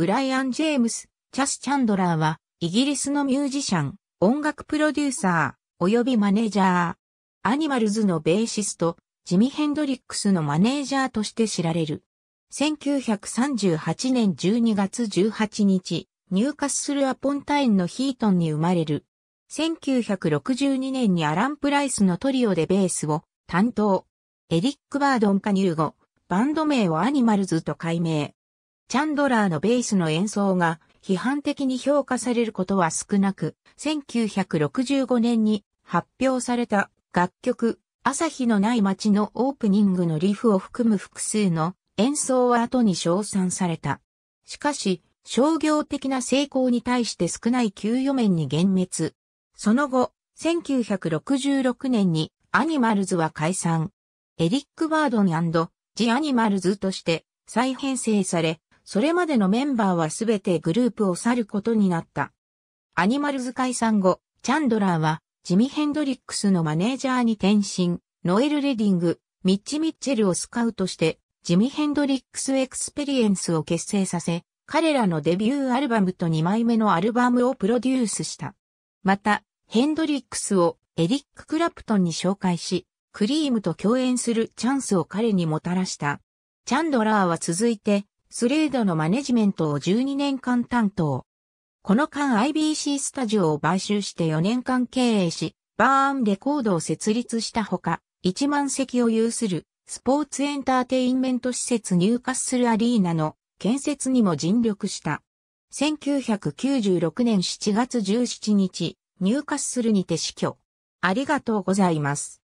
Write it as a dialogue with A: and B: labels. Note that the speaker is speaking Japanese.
A: ブライアン・ジェームス、チャス・チャンドラーは、イギリスのミュージシャン、音楽プロデュ
B: ーサー、及びマネージャー。アニマルズのベーシスト、ジミ・ヘンドリックスのマネージャーとして知られる。1938年12月18日、ニューカッスル・アポンタインのヒートンに生まれる。1962年にアラン・プライスのトリオでベースを担当。エリック・バードン加入後、バンド名をアニマルズと改名。チャンドラーのベースの演奏が批判的に評価されることは少なく、1965年に発表された楽曲、朝日のない街のオープニングのリフを含む複数の演奏は後に称賛された。しかし、商業的な成功に対して少ない給与面に幻滅。その後、1966年にアニマルズは解散。エリック・バードンジ・アニマルズとして再編成され、それまでのメンバーはすべてグループを去ることになった。アニマルズ解散後、チャンドラーは、ジミ・ヘンドリックスのマネージャーに転身、ノエル・レディング、ミッチ・ミッチェルをスカウトして、ジミ・ヘンドリックス・エクスペリエンスを結成させ、彼らのデビューアルバムと2枚目のアルバムをプロデュースした。また、ヘンドリックスをエリック・クラプトンに紹介し、クリームと共演するチャンスを彼にもたらした。チャンドラーは続いて、スレードのマネジメントを12年間担当。この間 IBC スタジオを買収して4年間経営し、バーンレコードを設立したほか、1万席を有するスポーツエンターテインメント施設入荷するアリーナの建設にも尽力した。1996年7月17日、入荷するにて
A: 死去。ありがとうございます。